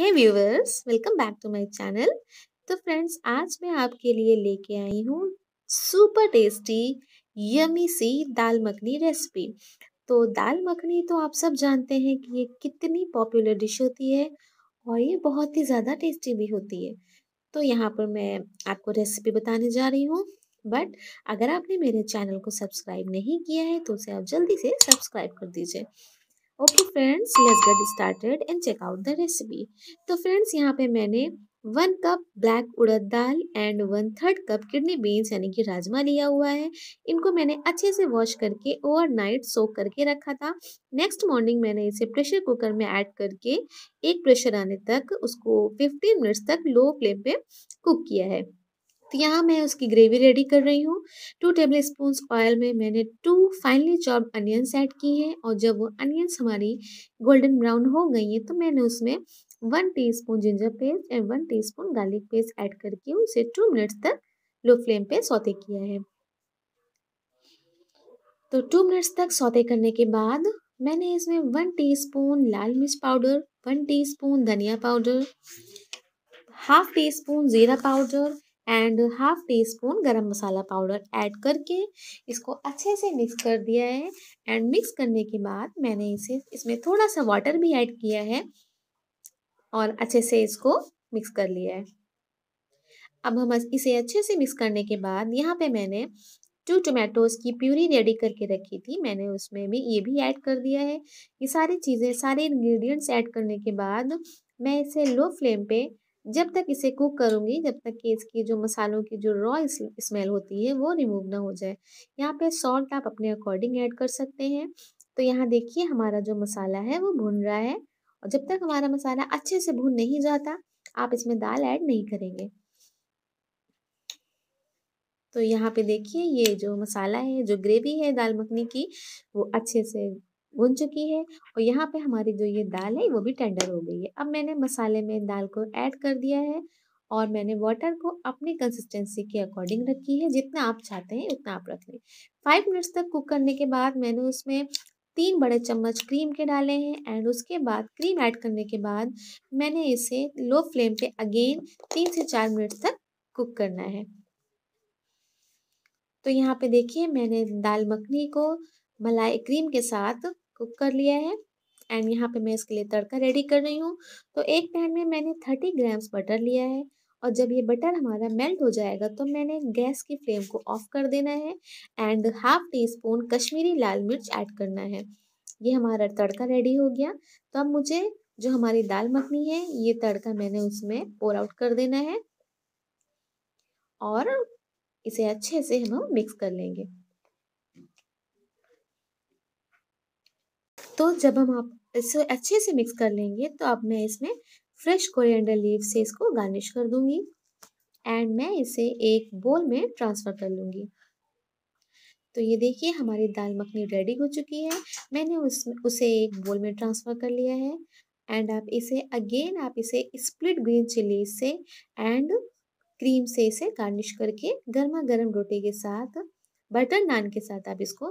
hey viewers welcome back to my channel तो friends आज मैं आपके लिए लेके आई हूँ सुपर टेस्टी यमी सी दाल मखनी रेसिपी तो दाल मखनी तो आप सब जानते हैं कि ये कितनी पॉपुलर डिश होती है और ये बहुत ही ज़्यादा टेस्टी भी होती है तो यहाँ पर मैं आपको रेसिपी बताने जा रही हूँ बट अगर आपने मेरे चैनल को सब्सक्राइब नहीं किया है तो उसे आप जल्दी से सब्सक्राइब कर दीजिए okay friends let's get started and check out the recipe तो फ्रेंड्स यहाँ पे मैंने one cup black urad dal and one third cup kidney beans यानी कि राजमा लिया हुआ है इनको मैंने अच्छे से वॉश करके ओवरनाइट सोक करके रखा था नेक्स्ट मॉर्निंग मैंने इसे प्रेशर कुकर में ऐड करके एक प्रेशर आने तक उसको 15 मिनट्स तक लो फ्लेम पे कुक किया है तो यहाँ मैं उसकी ग्रेवी रेडी कर रही हूँ टू टेबल स्पून ऑयल में मैंने two finely chopped onions add की हैं और जब वो अनियंस हमारी गोल्डन ब्राउन हो गई हैं तो मैंने उसमें one teaspoon ginger paste and one teaspoon garlic paste add करके उसे टू मिनट्स तक लो फ्लेम पे सौते किया है तो टू मिनट्स तक सौते करने के बाद मैंने इसमें वन टीस्पून लाल मिर्च पाउडर वन टीस्पून धनिया पाउडर हाफ टी स्पून ज़ीरा powder and half teaspoon garam masala powder add करके इसको अच्छे से मिक्स कर दिया है एंड मिक्स करने के बाद मैंने इसे इसमें थोड़ा सा वाटर भी ऐड किया है और अच्छे से इसको मिक्स कर लिया है अब हम इसे अच्छे से मिक्स करने के बाद यहाँ पे मैंने जो टोमेटोज़ की प्यूरी रेडी करके रखी थी मैंने उसमें भी ये भी ऐड कर दिया है ये सारी चीज़ें सारे इंग्रेडिएंट्स ऐड करने के बाद मैं इसे लो फ्लेम पे जब तक इसे कुक करूँगी जब तक कि इसकी जो मसालों की जो रॉ स्मेल होती है वो रिमूव ना हो जाए यहाँ पे सॉल्ट आप अपने अकॉर्डिंग ऐड कर सकते हैं तो यहाँ देखिए हमारा जो मसाला है वो भुन रहा है और जब तक हमारा मसाला अच्छे से भुन नहीं जाता आप इसमें दाल ऐड नहीं करेंगे तो यहाँ पे देखिए ये जो मसाला है जो ग्रेवी है दाल मखनी की वो अच्छे से भुन चुकी है और यहाँ पे हमारी जो ये दाल है वो भी टेंडर हो गई है अब मैंने मसाले में दाल को ऐड कर दिया है और मैंने वाटर को अपनी कंसिस्टेंसी के अकॉर्डिंग रखी है जितना आप चाहते हैं उतना आप रख लें फाइव मिनट्स तक कुक करने के बाद मैंने उसमें तीन बड़े चम्मच क्रीम के डाले हैं एंड उसके बाद क्रीम ऐड करने के बाद मैंने इसे लो फ्लेम पे अगेन तीन से चार मिनट तक कुक करना है तो यहाँ पे देखिए मैंने दाल मखनी को मलाई क्रीम के साथ कुक कर लिया है एंड यहाँ पे मैं इसके लिए तड़का रेडी कर रही हूँ तो एक पैन में मैंने थर्टी ग्राम्स बटर लिया है और जब ये बटर हमारा मेल्ट हो जाएगा तो मैंने गैस की फ्लेम को ऑफ कर देना है and half teaspoon Kashmiri लाल मिर्च ऐड करना है ये हमारा तड़का रेडी हो गया तो अब मुझे जो हमारी दाल मखनी है ये तड़का मैंने उसमें पोर आउट कर देना है और इसे अच्छे से हम मिक्स कर लेंगे तो जब हम आप इसे अच्छे से मिक्स कर लेंगे तो अब मैं इसमें फ्रेश कोरिएंडर लीव से इसको गार्निश कर दूंगी एंड मैं इसे एक बोल में ट्रांसफ़र कर लूँगी तो ये देखिए हमारी दाल मखनी रेडी हो चुकी है मैंने उस उसे एक बोल में ट्रांसफ़र कर लिया है एंड आप इसे अगेन आप इसे स्प्लिट ग्रीन चिली से एंड क्रीम से इसे गार्निश करके गर्मा गर्म रोटी के साथ बटर नान के साथ आप इसको